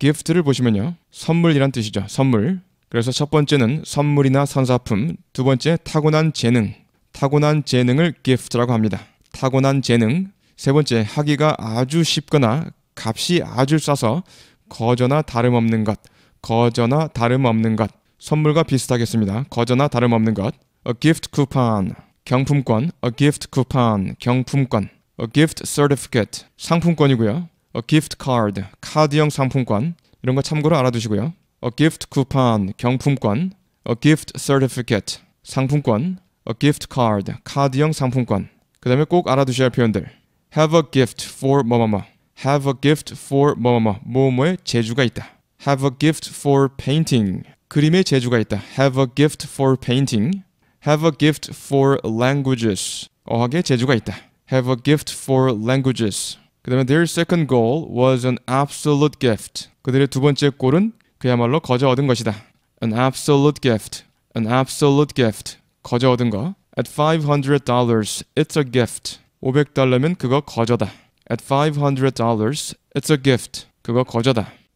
gift를 보시면요. 선물이란 뜻이죠. 선물. 그래서 첫 번째는 선물이나 선사품, 두 번째 타고난 재능. 타고난 재능을 gift라고 합니다. 타고난 재능. 세 번째 하기가 아주 쉽거나 값이 아주 싸서 거저나 다름없는 것. 거저나 다름없는 것. 선물과 비슷하겠습니다. 거저나 다름없는 것. A gift coupon. 경품권. A gift coupon. 경품권. A gift certificate. 상품권이고요. A gift card, 카드형 상품권 이런 거 참고로 알아두시고요. A gift coupon, 경품권, A gift certificate, 상품권, A gift card, 카드형 상품권. 그 다음에 꼭 알아두셔야 할 표현들. have a gift for 뭐뭐뭐 have a gift for 뭐뭐뭐 뭐뭐의 재주가 있다. have a gift for painting 그림의 재주가 있다. have a gift for painting have a gift for languages 어학의 재주가 있다. have a gift for languages 그 다음에 their second goal was an absolute gift. 그들의 두 번째 골은 그야말로 거저 얻은 것이다. An absolute gift. An absolute gift. 거저 얻은 거. At $500, it's a gift. 500달러면 그거 거저다. At $500, it's a gift. 그거 거저다.